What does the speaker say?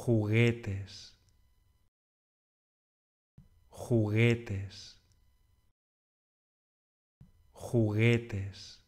juguetes, juguetes, juguetes.